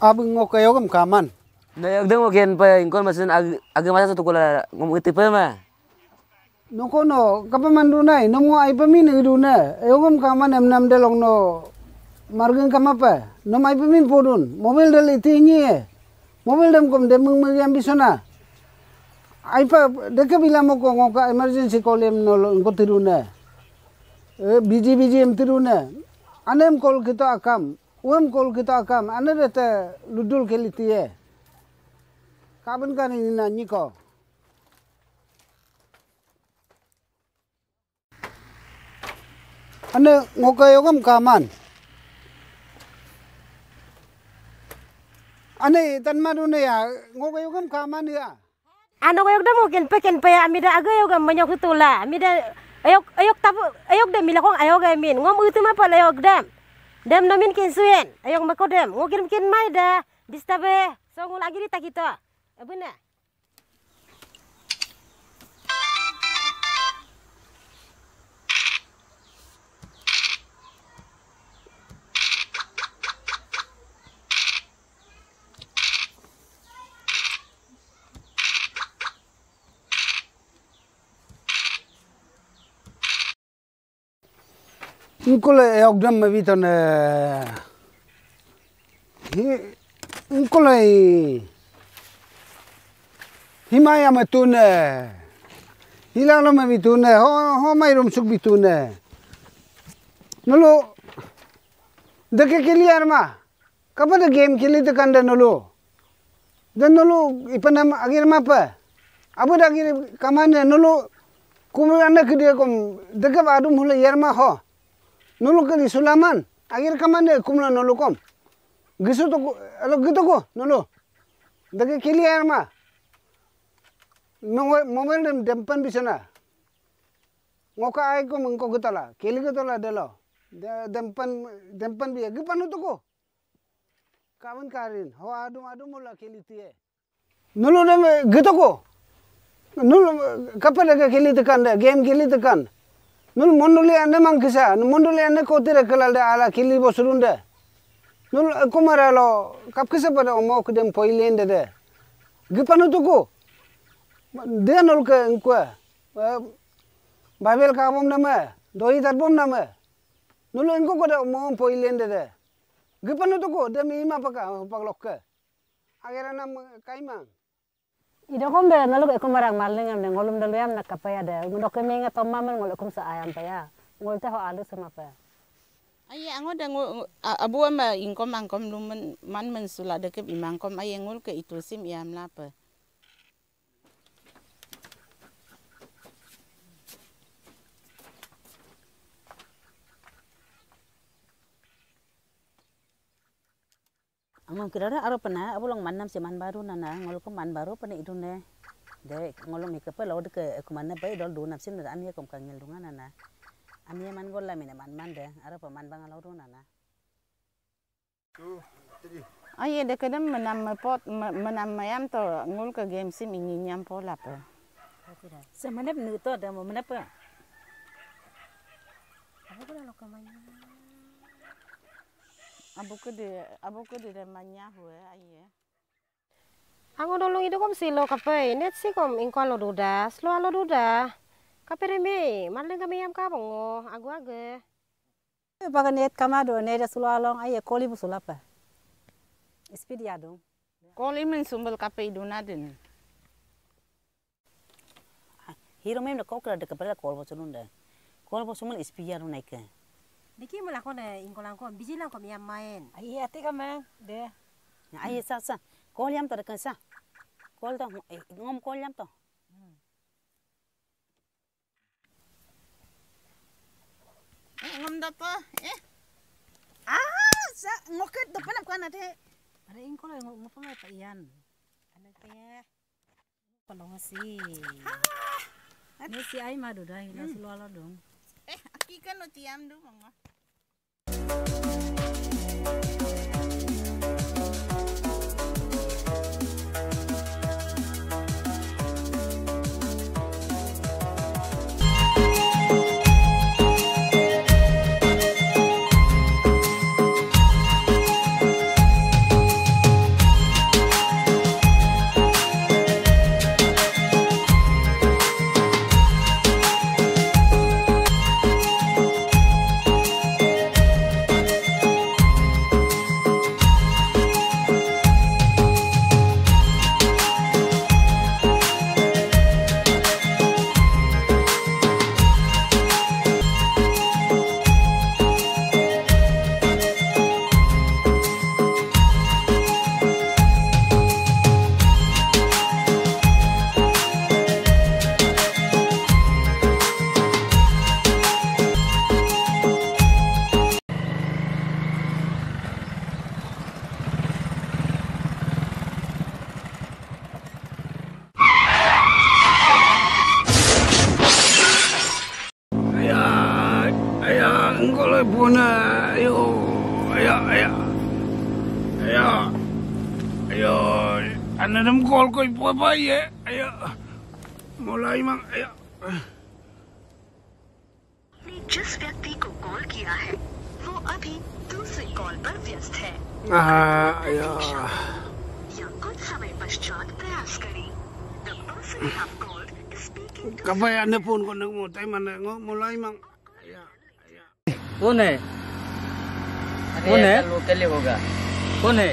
abang okayo kam kaman. Dayag dong makin pa ingkon masin ag ag agamasa sa tukula ngumuti pa ma. Nungko no kapaman dunay, nungo ay pamin ng dunay. Ayong kam kaman nam nam dalong no margang kamapa no mai pemin podun mobil dal iti ngie eh. mobil dam kom dem mung yang bisona aipa deka bila mo kong ngoka emergency call em no ko tiruna biji biji em tiruna anem call kita akam uem call kita akam ane data ludul keliti ye eh. kapan kan ini nanyi ane ngoka yogam kaman Ani tan manu ne ya ngogayo e kama ne ya. Ano gayog e damo kin pe ya pa amida agayo e gam manyok tula amida ayok ayok tapu ayok dam milakong ayok min. ngom utu ma pala ayok dam. Dam namin kin suen ayok makodem ngogirim kin maida distabe songul agi ditakito. Abuna. Unkole e ok dam mavi ton he unkole himaya ma tune hila lo mavi tune ho ho mai rom suk bitune nolo dake keli arma kapada game keli te kanda e nolo dan nolo ipanam e agir mapa abu dagir kamane nolo kumana e kedia kom dake badum hula yerma ho nuluk di sulaman agir kamande kumla nulukom gisu to alo gitu ko nulu dage kiliar ma mobile dem dempan bisana ngoka ai ko mengko gutala kili gitala delo dempan dempan biya gipan to ko kawan karin ho adum adum mula kili tiye. nulu dem gitu ko nulu kapan dage kili tekan game kili tekan নুন মণ্ডলীয়ানে মাংখিছা মণ্ডলীয়ানে কৌতি ৰেখেলা দে আলা খেলি বছৰ দে নুন কুমাৰ আল কাপ খিছা পাৰে অমক দেম পৰিলে দে দে গিপানো তোকো দে নলকে এনেকুৱা বাইবেল কাবম নামে দহি দাঁতবম নামে নুন এনেকুৱা কৰে অমক পৰিলে দে দে গিপানো তোকো দে মিমা পাকা পাক লগকে আগেৰে নাম কাইমা Ida kom bela luka ko marang maling am nang ngolum dalu am nakapaya da ngudok ke menga tom mamen ngolok kom sa ayam paya ngol ta ho alu sama paya aye ango da ngol abu ma ingkom angkom lumen man men sula de ke imang kom aye ngol ke itu sim iam la pa Amang kira aro Abu long manam si man baru nana ngolong ko man baru pena idun na. De ngolok mikir apa? Laut ke kumana Bayi dol du napsin da amia kom kangel dunga nana. Amia man gol mina man man de aro pe man bang na nana. Ayo de kadam menam pot menam ayam to ngol ke game sim ingin nyam pola apa? Semanap nuto da mo menapa. Aku kira lokamanya? Abuku de a de de manières ouais aye. Ang odolong itu kom silo kape net si kom ingko lo dudas lo lo duda. Kape remi maling kami yam kabongo agu age. Bagan net kamado net sulo along aye koli musulapa. Eh. Speed ya dong. Koli min sumbel kape itu den. Hiro mem da kokra da kapela kol bosununda. Kol bosumun ispiya Niki mo lako na ingkolang ko, biji lang ko miyam main. Ay, ate ka man. De. Na ay sa sa. Call yam to de kansa. Call to ngom call yam to. Ngom da pa. Eh. Ah, sa ngoket do pa na ko na te. Ada ingkol yang ngop mulai pa iyan. Anak ya. Kalau ngasih. Ah. Ini si dah dudai, nasi lolo dong. Eh, aki kan lo tiam dong, mama. Ayun. Ano nam call ko ipapay eh. Ayun. Mulay mang. Ayun. जिस व्यक्ति को कॉल किया है वो अभी दूसरे कॉल पर व्यस्त है या कुछ समय पश्चात प्रयास करें The person you have called is speaking to... Kabayan na po ko nagmutay man ngo mulay mang. कौन है कौन है लोकल होगा कौन है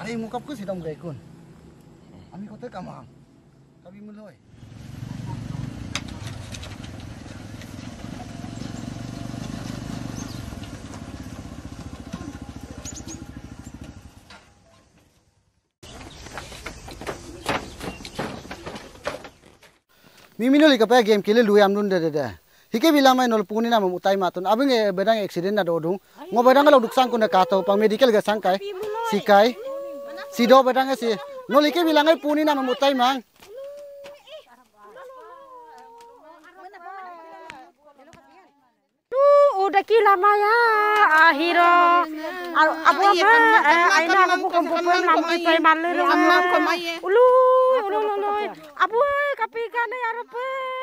아니 무겁고 시동가 있군 아니 그때 까마 가비 물러이 mimino lika pa game kile lui amdun de de hike bila nol puni na mutai matun abing bedang accident na dodung ngo bedang kalau duksang kuna kato pang medical ga sangkai sikai si do bedang si no puni nama mutai mang udah kila maya ahiro abu apa aina abu kumpulan mampu saya malu ulu ulu ulu abu kapi kane abu